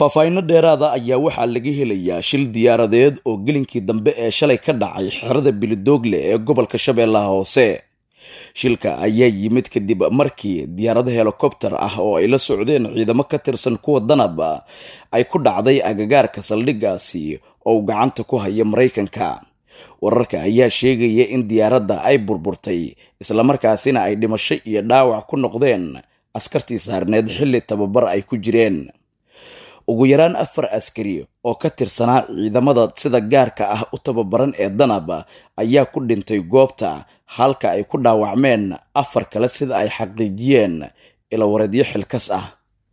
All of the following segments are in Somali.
faahfaahinno dheeraada ayaa waxaa laga helayaa shil diyaaradeed oo gelinkii dambe ee shalay ka dhacay xerada bilidoogle ee gobolka shabeellaha hoose shilka ayaa yimid kadib markii diyaarado helikobter ah oo ay la socdeen ciidamo ka tirsan kuwa danaba ay ku dhacday agagaarka saldhiggaasi oo uu gacanta ku haya maraykanka wararka ayaa sheegaya in diyaaradda ay burburtay islamarkaasina ay dhimasho iyo dhaawac ku noqdeen askartii saarneed xilli tababar ay ku jireen ugu yaraan afar askari oo ka tirsanaa ciidamada sida gaarka ah u tababaran ee danaba ayaa ku dhintay goobta halka ay ku dhaawacmeen afar kale sida ay xaqiijiyeen ilawareedyo xilkas ah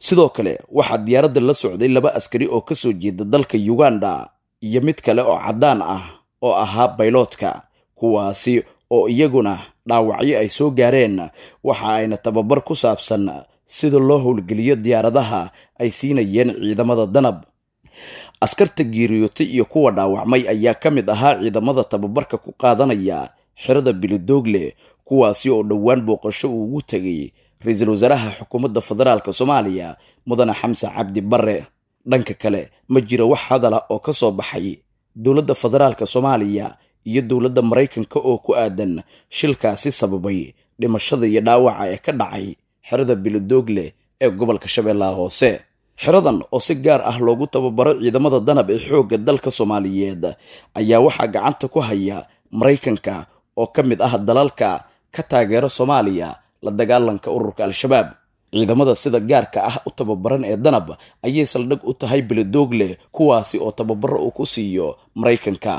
sidoo kale waxaa diyaaradda la socday laba askari oo ka soo jeeda dalka uganda iyo mid kale oo caddaan ah oo ahaa bayloodka kuwaasi oo iyaguna dhaawacyo ay soo gaareen waxa ayna tababar ku saabsan sida loo howlgeliyo diyaaradaha ay siinayeen ciidamada danab askarta geeriyootay iyo kuwa dhaawacmay ayaa ka mid ahaa ciidamada tababarka ku qaadanaya xerada bilidoogle kuwaasi oo dhowaan booqasho uu ugu tegay ra-iisul wasaaraha xukuumadda federaalk soomaaliya mudane xamse cabdi barre dhanka kale ma jira wax hadala oo ka soo baxay dowladda federaalk soomaaliya iyo dowladda maraykanka oo ku aadan shilkaasi sababay dhimashada iyo dhaawaca ee ka dhacay xerada bilodoog ee gobolka shabeellaha hoose xeradan oo si gaar ah loogu tababaro ciidamada danab ee xoogga dalka soomaaliyeed ayaa waxaa gacanta ku haya maraykanka oo ka mid ah dalalka ka taageero soomaaliya la dagaalanka ururka al-shabaab ciidamada sida gaarka ah u tababaran ee danab ayay saldhig u tahay bilodoog kuwaasi oo tababaro uu ku siiyo maraykanka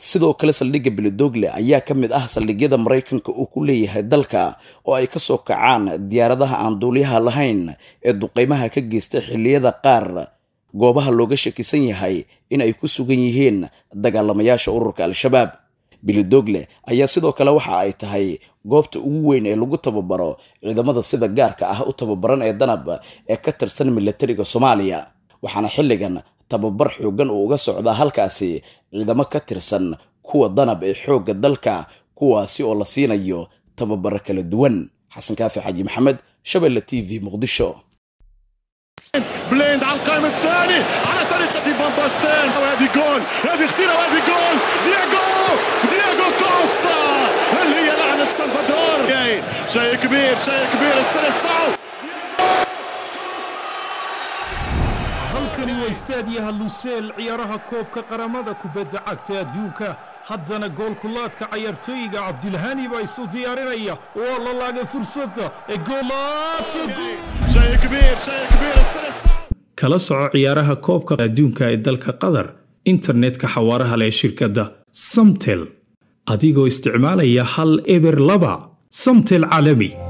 sidoo kale saldhigga belidogle ayaa ka mid ah saldhigyada maraykanka uu ku leeyahay dalka oo ay ka soo kacaan diyaaradaha aan duuliyaha lahayn ee duqeymaha ka geysta xilliyada qaar goobaha looga shakisan yahay in ay ku sugan yihiin dagaalamayaasha ururka al-shabaab belidogle ayaa sidoo kale waxa ay tahay goobta ugu weyn ee lagu tababaro ciidamada sida gaarka ah u tababaran ee danab ee ka tirsan milatariga soomaaliya waxaana xilligan tababar xooggan uu uga socdaa halkaasi ciidamo ka tirsan kuwa danab ee xoogga dalka kuwaasi oo la siinayo tababaro kala duwan xasan kaafi xaji maxamed shabelle t v muqdisho بليند على القائم الثاني على طريقة فان باستين وهذه جول هذه halkani waa istaadyaha luseel ciyaaraha koobka qaramada kubadda cagta adduunka haddana goolkulaadka cayaartooyiga cabdilhani baa isu diyaarinaya waa la laagay fursadda egoolaatakala soco ciyaaraha koobka adduunka ee dalka qatar internetka xawaaraha leh shirkadda samtel adigoo isticmaalaya hal eber laba samtel caalami